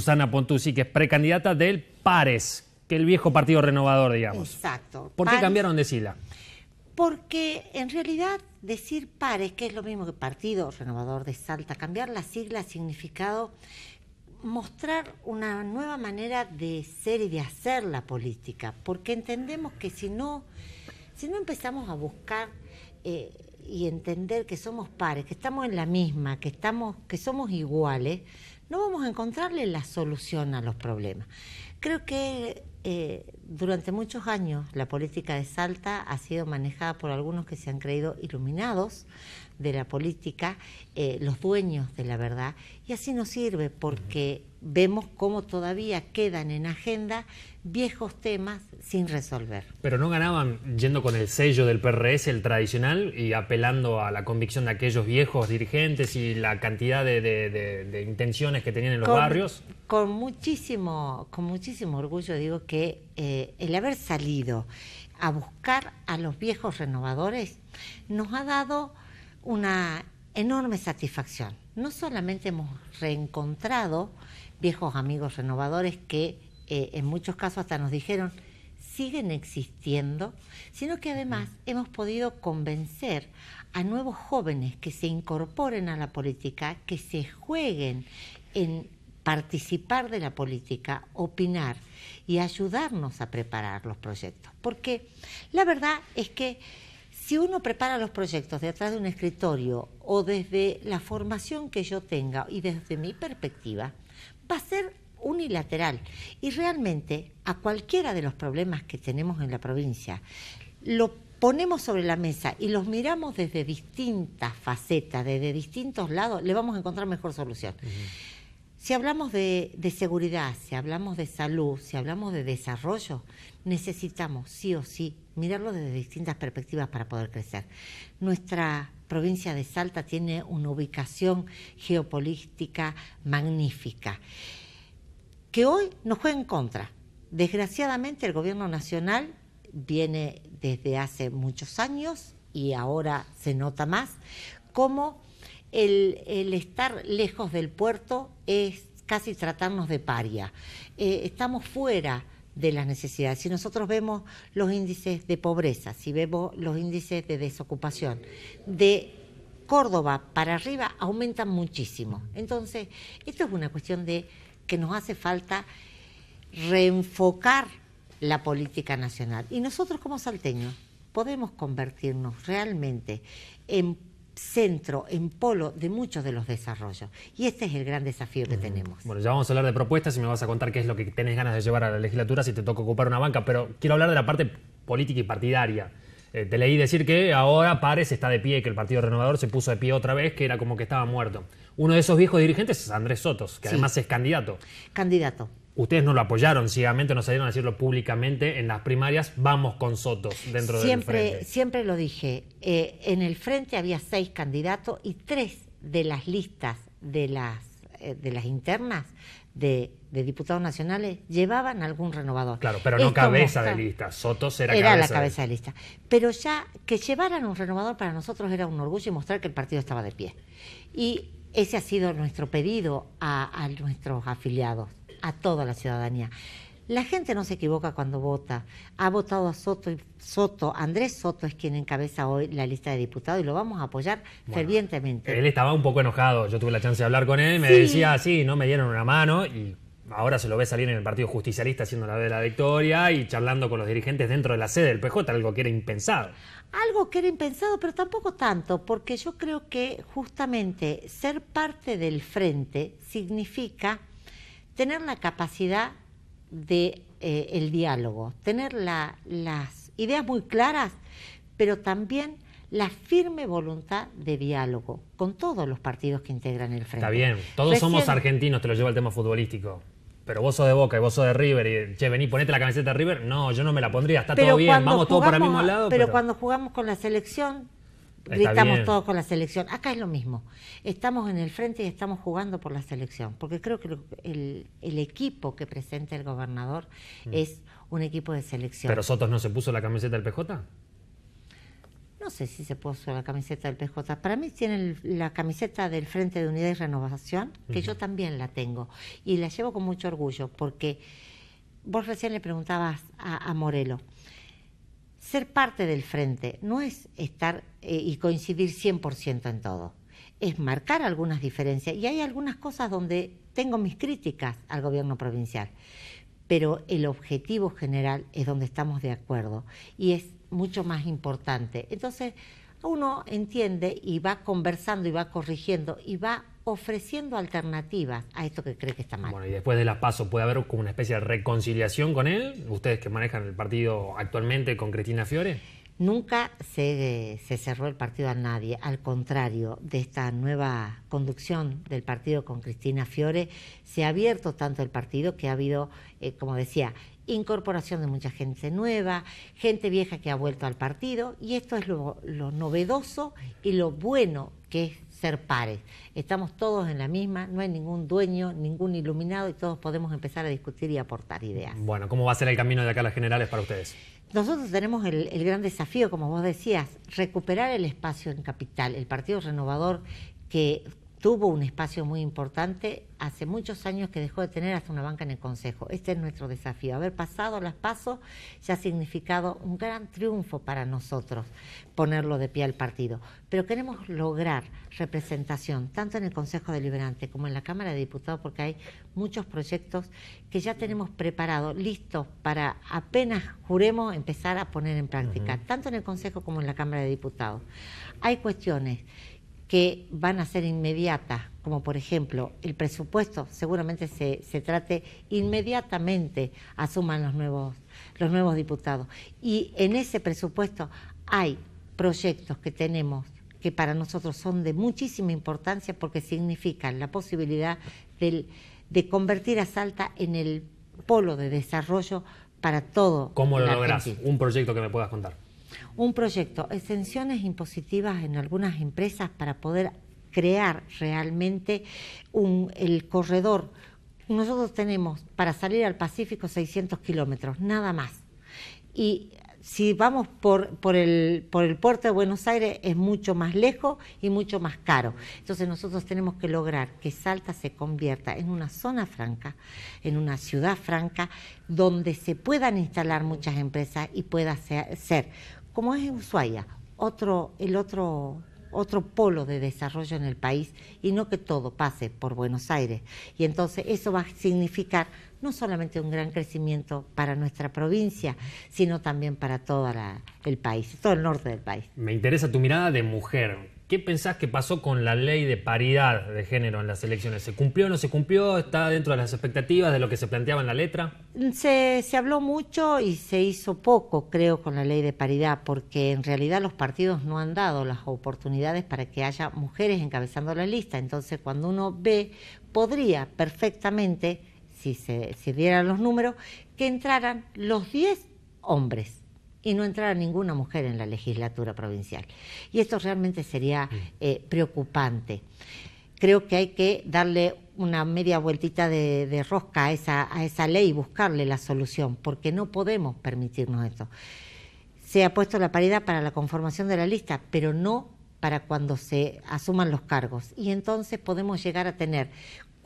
Susana Pontusi, que es precandidata del PARES, que es el viejo partido renovador, digamos. Exacto. ¿Por qué cambiaron de sigla? Porque en realidad decir PARES, que es lo mismo que Partido Renovador de Salta, cambiar la sigla, ha significado, mostrar una nueva manera de ser y de hacer la política, porque entendemos que si no, si no empezamos a buscar eh, y entender que somos pares, que estamos en la misma, que estamos, que somos iguales, no vamos a encontrarle la solución a los problemas. Creo que eh, durante muchos años la política de Salta ha sido manejada por algunos que se han creído iluminados de la política, eh, los dueños de la verdad, y así nos sirve porque vemos cómo todavía quedan en agenda viejos temas sin resolver. Pero no ganaban yendo con el sello del PRS, el tradicional, y apelando a la convicción de aquellos viejos dirigentes y la cantidad de, intenciones que tenían en los barrios. Con muchísimo, con muchísimo orgullo digo que eh, el haber salido a buscar a los viejos renovadores nos ha dado una enorme satisfacción. No solamente hemos reencontrado viejos amigos renovadores que eh, en muchos casos hasta nos dijeron siguen existiendo, sino que además hemos podido convencer a nuevos jóvenes que se incorporen a la política, que se jueguen en participar de la política, opinar y ayudarnos a preparar los proyectos. Porque la verdad es que si uno prepara los proyectos detrás de un escritorio o desde la formación que yo tenga y desde mi perspectiva, va a ser unilateral. Y realmente a cualquiera de los problemas que tenemos en la provincia, lo ponemos sobre la mesa y los miramos desde distintas facetas, desde distintos lados, le vamos a encontrar mejor solución. Si hablamos de, seguridad, si hablamos de salud, si hablamos de desarrollo, necesitamos sí o sí mirarlo desde distintas perspectivas para poder crecer. Nuestra provincia de Salta tiene una ubicación geopolítica magnífica, que hoy nos juega en contra. Desgraciadamente el gobierno nacional viene desde hace muchos años y ahora se nota más como el, estar lejos del puerto es casi tratarnos de paria. Eh, estamos fuera de las necesidades. Si nosotros vemos los índices de pobreza, si vemos los índices de desocupación, de Córdoba para arriba aumentan muchísimo. Entonces, esto es una cuestión de que nos hace falta reenfocar la política nacional. Y nosotros como salteños podemos convertirnos realmente en centro, en polo de muchos de los desarrollos. Y este es el gran desafío que tenemos. Bueno, ya vamos a hablar de propuestas y me vas a contar qué es lo que tenés ganas de llevar a la legislatura si te toca ocupar una banca, pero quiero hablar de la parte política y partidaria. Eh, te leí decir que ahora Párez está de pie, que el Partido Renovador se puso de pie otra vez, que era como que estaba muerto. Uno de esos viejos dirigentes es Andrés Sotos, que además es candidato. Candidato ustedes no lo apoyaron ciegamente, no salieron a decirlo públicamente en las primarias, vamos con Sotos dentro siempre, del frente. Siempre lo dije, eh, en el frente había seis candidatos y tres de las listas de las, eh, de las internas de, diputados nacionales llevaban algún renovador. Claro, pero no cabeza de lista, Sotos era, era la cabeza de... lista. Pero ya que llevaran un renovador para nosotros era un orgullo y mostrar que el partido estaba de pie. Y ese ha sido nuestro pedido a nuestros afiliados a toda la ciudadanía. La gente no se equivoca cuando vota. Ha votado a Soto y Soto, Andrés Soto es quien encabeza hoy la lista de diputados y lo vamos a apoyar fervientemente. Él estaba un poco enojado, yo tuve la chance de hablar con él, me decía, sí, no me dieron una mano y ahora se lo ve salir en el Partido Justicialista haciendo la de la victoria y charlando con los dirigentes dentro de la sede del PJ, algo que era impensado. Algo que era impensado, pero tampoco tanto, porque yo creo que justamente ser parte del frente significa tener la capacidad de eh, el diálogo, tener las ideas muy claras, pero también la firme voluntad de diálogo con todos los partidos que integran el frente. Está bien, todos somos argentinos, te lo llevo al tema futbolístico. Pero vos sos de Boca y vos sos de River y, che, vení, ponete la camiseta de River. No, yo no me la pondría, está todo bien, vamos todos para el mismo lado. pero, cuando jugamos con la selección, gritamos todos con la selección. Acá es lo mismo. Estamos en el frente y estamos jugando por la selección, porque creo que el, equipo que presenta el gobernador mm. es un equipo de selección. ¿Pero Sotos no se puso la camiseta del PJ? No sé si se puso la camiseta del PJ. Para mí tiene la camiseta del Frente de Unidad y Renovación, que yo también la tengo. Y la llevo con mucho orgullo, porque vos recién le preguntabas a, a Morelo ser parte del frente no es estar eh, y coincidir 100% en todo, es marcar algunas diferencias y hay algunas cosas donde tengo mis críticas al gobierno provincial, pero el objetivo general es donde estamos de acuerdo y es mucho más importante. Entonces, uno entiende y va conversando y va corrigiendo y va ofreciendo alternativas a esto que cree que está mal. Bueno, y después de las PASO, puede haber como una especie de reconciliación con él, ustedes que manejan el partido actualmente con Cristina Fiore. Nunca se, se, cerró el partido a nadie, al contrario, de esta nueva conducción del partido con Cristina Fiore, se ha abierto tanto el partido que ha habido, eh, como decía, incorporación de mucha gente nueva, gente vieja que ha vuelto al partido y esto es lo, novedoso y lo bueno que es ser pares. Estamos todos en la misma, no hay ningún dueño, ningún iluminado y todos podemos empezar a discutir y aportar ideas. Bueno, ¿cómo va a ser el camino de acá a las generales para ustedes? Nosotros tenemos el, el gran desafío, como vos decías, recuperar el espacio en capital. El Partido Renovador que tuvo un espacio muy importante, hace muchos años que dejó de tener hasta una banca en el Consejo. Este es nuestro desafío. Haber pasado las pasos ya ha significado un gran triunfo para nosotros, ponerlo de pie al partido. Pero queremos lograr representación, tanto en el Consejo Deliberante como en la Cámara de Diputados, porque hay muchos proyectos que ya tenemos preparados, listos para apenas juremos empezar a poner en práctica, tanto en el Consejo como en la Cámara de Diputados. Hay cuestiones que van a ser inmediatas, como por ejemplo el presupuesto, seguramente se, se trate inmediatamente, asuman los nuevos, los nuevos diputados. Y en ese presupuesto hay proyectos que tenemos que para nosotros son de muchísima importancia porque significan la posibilidad de convertir a Salta en el polo de desarrollo para todo. ¿Cómo lo lográs? Un proyecto que me puedas contar un proyecto, exenciones impositivas en algunas empresas para poder crear realmente el corredor. Nosotros tenemos para salir al Pacífico 600 kilómetros, nada más. Y si vamos por, el, puerto de Buenos Aires es mucho más lejos y mucho más caro. Entonces nosotros tenemos que lograr que Salta se convierta en una zona franca, en una ciudad franca, donde se puedan instalar muchas empresas y pueda ser como es Ushuaia, otro, el otro, otro polo de desarrollo en el país y no que todo pase por Buenos Aires. Y entonces eso va a significar no solamente un gran crecimiento para nuestra provincia, sino también para todo el país, todo el norte del país. Me interesa tu mirada de mujer, ¿Qué pensás que pasó con la ley de paridad de género en las elecciones? ¿Se cumplió o no se cumplió? ¿Está dentro de las expectativas de lo que se planteaba en la letra? Se, se habló mucho y se hizo poco, creo, con la ley de paridad, porque en realidad los partidos no han dado las oportunidades para que haya mujeres encabezando la lista. Entonces, cuando uno ve, podría perfectamente, si se si dieran los números, que entraran los 10 hombres y no entrara ninguna mujer en la legislatura provincial. Y esto realmente sería mm. eh, preocupante. Creo que hay que darle una media vueltita de, rosca a esa, a esa ley y buscarle la solución, porque no podemos permitirnos esto. Se ha puesto la paridad para la conformación de la lista, pero no para cuando se asuman los cargos. Y entonces podemos llegar a tener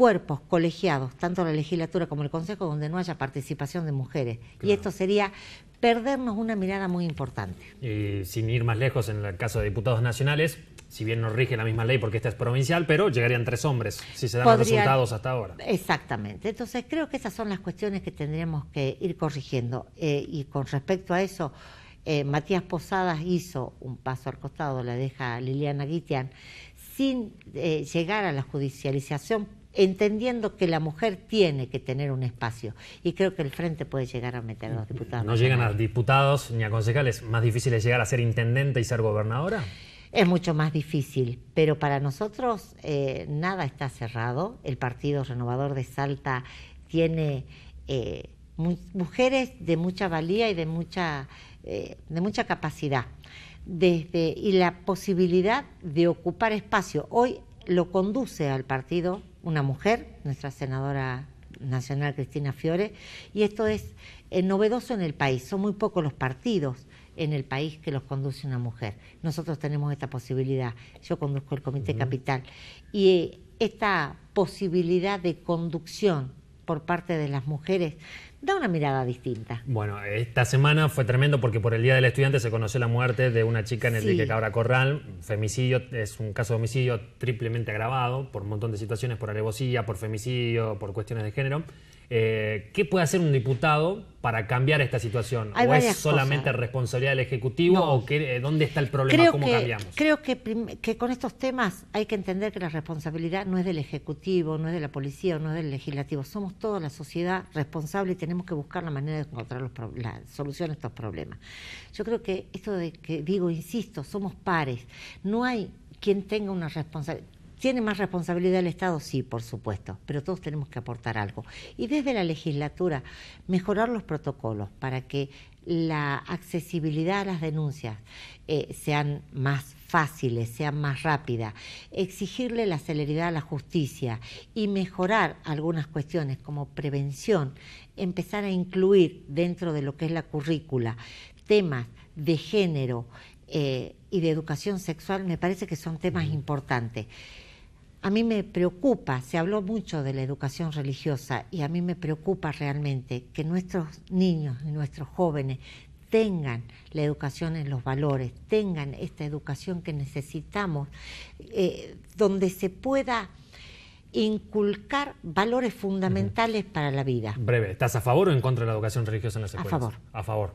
cuerpos colegiados, tanto la legislatura como el Consejo, donde no haya participación de mujeres. Y esto sería perdernos una mirada muy importante. Y eh, sin ir más lejos, en el caso de diputados nacionales, si bien no rige la misma ley porque esta es provincial, pero llegarían tres hombres si se dan los resultados hasta ahora. Exactamente. Entonces creo que esas son las cuestiones que tendríamos que ir corrigiendo. Eh, y con respecto a eso, eh, Matías Posadas hizo un paso al costado, la deja Liliana Guitian, sin llegar a la judicialización entendiendo que la mujer tiene que tener un espacio. Y creo que el Frente puede llegar a meter a los diputados. ¿No llegan a diputados ni a concejales? ¿Más difícil es llegar a ser intendente y ser gobernadora? Es mucho más difícil, pero para nosotros eh, nada está cerrado. El Partido Renovador de Salta tiene eh, mujeres de mucha valía y de mucha, eh, de mucha capacidad. Desde, y la posibilidad de ocupar espacio. Hoy lo conduce al partido una mujer, nuestra senadora nacional Cristina Fiore, y esto es eh, novedoso en el país. Son muy pocos los partidos en el país que los conduce una mujer. Nosotros tenemos esta posibilidad. Yo conduzco el Comité Capital. Y eh, esta posibilidad de conducción por parte de las mujeres da una mirada distinta. Bueno, esta semana fue tremendo porque por el Día del Estudiante se conoció la muerte de una chica en el sí. Cabra Corral. Femicidio es un caso de homicidio triplemente agravado por un montón de situaciones, por alevosía, por femicidio, por cuestiones de género. Eh, ¿Qué puede hacer un diputado para cambiar esta situación? ¿O es solamente responsabilidad del Ejecutivo? ¿O eh, dónde está el problema? Creo ¿Cómo que, cambiamos? Creo que, con estos temas hay que entender que la responsabilidad no es del Ejecutivo, no es de la policía, no es del Legislativo. Somos toda la sociedad responsable y tenemos que buscar la manera de encontrar la solución a estos problemas. Yo creo que esto de que digo, insisto, somos pares. No hay quien tenga una responsabilidad ¿Tiene más responsabilidad el Estado? Sí, por supuesto, pero todos tenemos que aportar algo. Y desde la legislatura, mejorar los protocolos para que la accesibilidad a las denuncias eh, sean más fáciles, sean más rápidas, exigirle la celeridad a la justicia y mejorar algunas cuestiones como prevención, empezar a incluir dentro de lo que es la currícula temas de género eh, y de educación sexual, me parece que son temas importantes a mí me preocupa, se habló mucho de la educación religiosa y a mí me preocupa realmente que nuestros niños y nuestros jóvenes tengan la educación en los valores, tengan esta educación que necesitamos, eh, donde se pueda inculcar valores fundamentales para la vida. Breve, ¿estás a favor o en contra de la educación religiosa en la escuelas? A favor. A favor.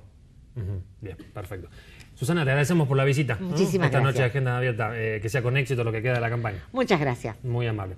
Bien, perfecto. Susana, te agradecemos por la visita. Muchísimas gracias. Esta noche Agenda Abierta, eh, que sea con éxito lo que queda de la campaña. Muchas gracias. Muy amable.